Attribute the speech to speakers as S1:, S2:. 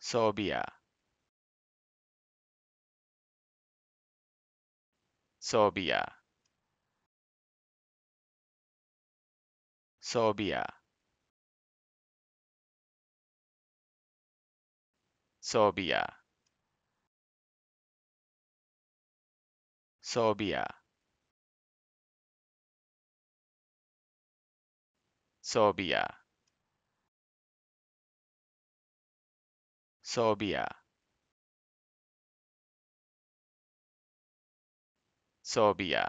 S1: Sobia. Sobia. Sobia. Sobia. Sobia. Sobia. Sobia. Sobia.